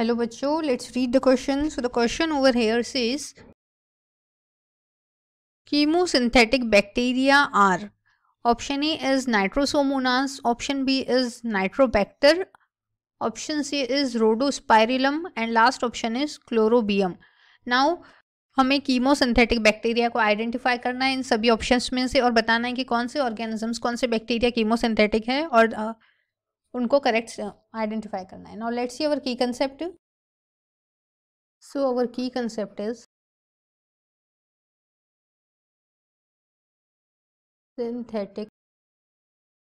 hello बच्चों let's read the question so the question over here chemosynthetic bacteria are option A is nitrosomonas option B is nitrobacter option C is rhodospirillum and last option is chlorobium now हमें chemosynthetic bacteria को identify करना है इन सभी options में से और बताना है कि कौन से ऑर्गेनिजम्स कौन से बैक्टीरिया कीमो सिंथेटिक है और uh, उनको करेक्ट आइडेंटिफाई करना है नाउ लेट्स सी अवर की कंसेप्ट सो अवर की कंसेप्ट इज सिंथेटिक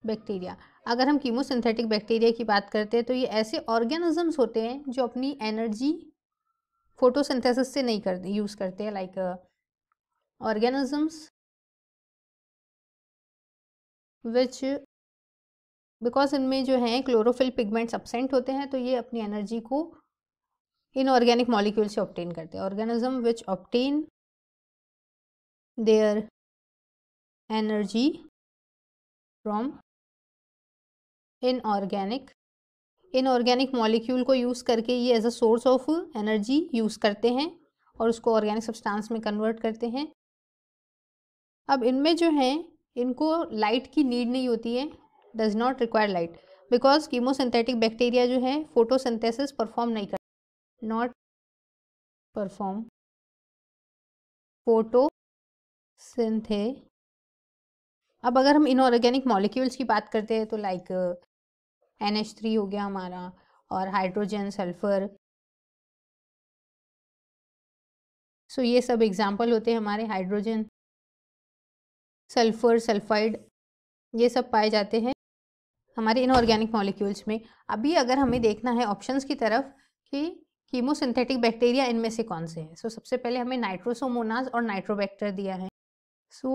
बैक्टीरिया अगर हम सिंथेटिक बैक्टीरिया की बात करते हैं तो ये ऐसे ऑर्गेनिजम्स होते हैं जो अपनी एनर्जी फोटोसिंथेसिस से नहीं करते यूज़ करते हैं लाइक ऑर्गेनिजम्स विच बिकॉज इनमें जो है क्लोरोफिल पिगमेंट्स अपसेंट होते हैं तो ये अपनी एनर्जी को इन ऑर्गेनिक मॉलिक्यूल से ऑप्टेन करते हैं organism which obtain their energy from inorganic inorganic molecule को यूज़ करके ये as a source of energy use करते हैं और उसको ऑर्गेनिक सब्सटेंस में कन्वर्ट करते हैं अब इनमें जो हैं इनको लाइट की नीड नहीं होती है does not require light because chemosynthetic bacteria जो है फोटोसिंथेसिस परफॉर्म नहीं करता नॉट परफॉर्म फोटो सिंथे अब अगर हम इनऑर्गेनिक मॉलिक्यूल्स की बात करते हैं तो लाइक एन एच थ्री हो गया हमारा और हाइड्रोजन सल्फर सो ये सब एग्जाम्पल होते हैं हमारे हाइड्रोजन सल्फर सल्फाइड ये सब पाए जाते हैं हमारे इनऑर्गेनिक मॉलिक्यूल्स में अभी अगर हमें देखना है ऑप्शंस की तरफ कि कीमोसिंथेटिक बैक्टीरिया इनमें से कौन से हैं सो so, सबसे पहले हमें नाइट्रोसोमोनाज और नाइट्रोबैक्टर दिया है सो so,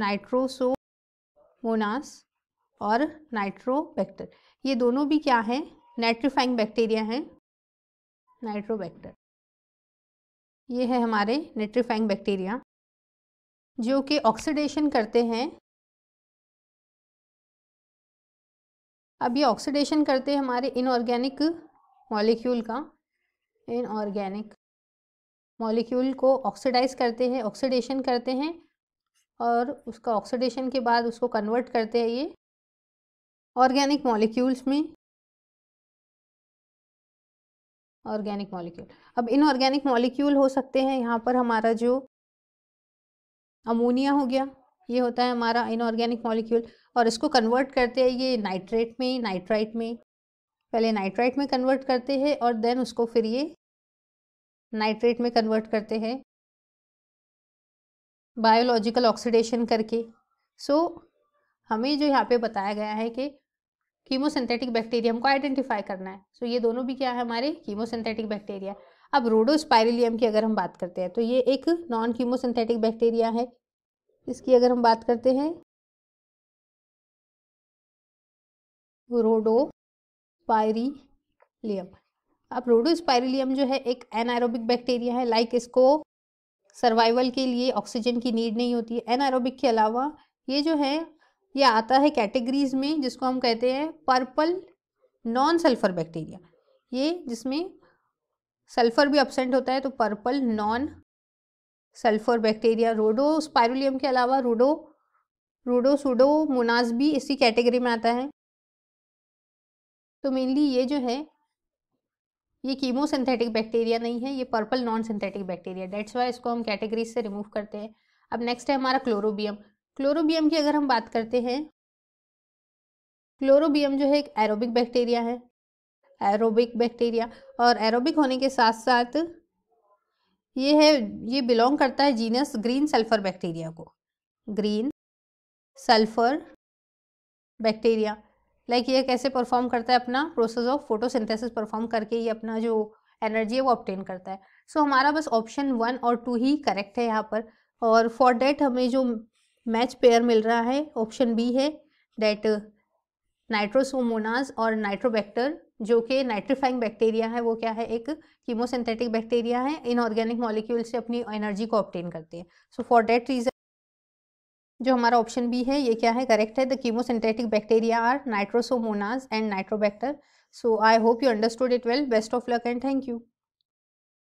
नाइट्रोसोमोनास और नाइट्रोबैक्टर ये दोनों भी क्या है नाइट्रीफाइंग बैक्टीरिया हैं नाइट्रोबैक्टर ये है हमारे नाइट्रीफाइंग बैक्टीरिया जो कि ऑक्सीडेशन करते हैं अब ये ऑक्सीडेशन करते हैं हमारे इनऑर्गेनिक मॉलिक्यूल का इनऑर्गेनिक मॉलिक्यूल को ऑक्सीडाइज करते हैं ऑक्सीडेशन करते हैं और उसका ऑक्सीडेशन के बाद उसको कन्वर्ट करते हैं ये ऑर्गेनिक मॉलिक्यूल्स में ऑर्गेनिक मॉलिक्यूल अब इनऑर्गेनिक मॉलिक्यूल हो सकते हैं यहाँ पर हमारा जो अमोनिया हो गया ये होता है हमारा इनऑर्गेनिक मॉलिक्यूल और इसको कन्वर्ट करते हैं ये नाइट्रेट में नाइट्राइट में पहले नाइट्राइट में कन्वर्ट करते हैं और देन उसको फिर ये नाइट्रेट में कन्वर्ट करते हैं बायोलॉजिकल ऑक्सीडेशन करके सो so, हमें जो यहाँ पे बताया गया है कि कीमोसिंथेटिक बैक्टीरियम को आइडेंटिफाई करना है सो so, ये दोनों भी क्या है हमारे कीमोसिंथेटिक बैक्टीरिया अब रोडोस्पायरिलियम की अगर हम बात करते हैं तो ये एक नॉन कीमोसिंथेटिक बैक्टीरिया है इसकी अगर हम बात करते हैं रोडो अब रोडो स्पायरिलियम जो है एक एनारोबिक बैक्टीरिया है लाइक इसको सर्वाइवल के लिए ऑक्सीजन की नीड नहीं होती है एनारोबिक के अलावा ये जो है ये आता है कैटेगरीज में जिसको हम कहते हैं पर्पल नॉन सल्फर बैक्टीरिया ये जिसमें सल्फर भी एबसेंट होता है तो पर्पल नॉन सल्फर बैक्टीरिया रोडो स्पायरुलियम के अलावा रोडो रोडो सूडो मुनाज भी इसी कैटेगरी में आता है तो मेनली ये जो है ये कीमोसिंथेटिक बैक्टीरिया नहीं है ये purple non synthetic bacteria that's why इसको हम कैटेगरीज से रिमूव करते हैं अब नेक्स्ट है हमारा क्लोरोबियम क्लोरोबियम की अगर हम बात करते हैं क्लोरोबियम जो है एक एरोबिक बैक्टीरिया है एरोबिक बैक्टीरिया और एरोबिक होने के साथ साथ ये है ये बिलोंग करता है जीनस ग्रीन सल्फर बैक्टीरिया को ग्रीन सल्फर बैक्टीरिया लाइक ये कैसे परफॉर्म करता है अपना प्रोसेस ऑफ फोटोसिंथेसिस परफॉर्म करके ये अपना जो एनर्जी है वो ऑप्टेन करता है सो so, हमारा बस ऑप्शन वन और टू ही करेक्ट है यहाँ पर और फॉर डेट हमें जो मैच पेयर मिल रहा है ऑप्शन बी है डेट नाइट्रोसोमोनाज और नाइट्रोबैक्टर जो कि नाइट्रीफाइंग बैक्टीरिया है वो क्या है एक कीमोसिंथेटिक बैक्टीरिया है इनऑर्गेनिक मॉलिक्यूल से अपनी एनर्जी को ऑप्टेन करते हैं सो फॉर डेट रीजन जो हमारा ऑप्शन बी है ये क्या है करेक्ट है the chemosynthetic bacteria are nitrosomonas and nitrobacter so I hope you understood it well best of luck and thank you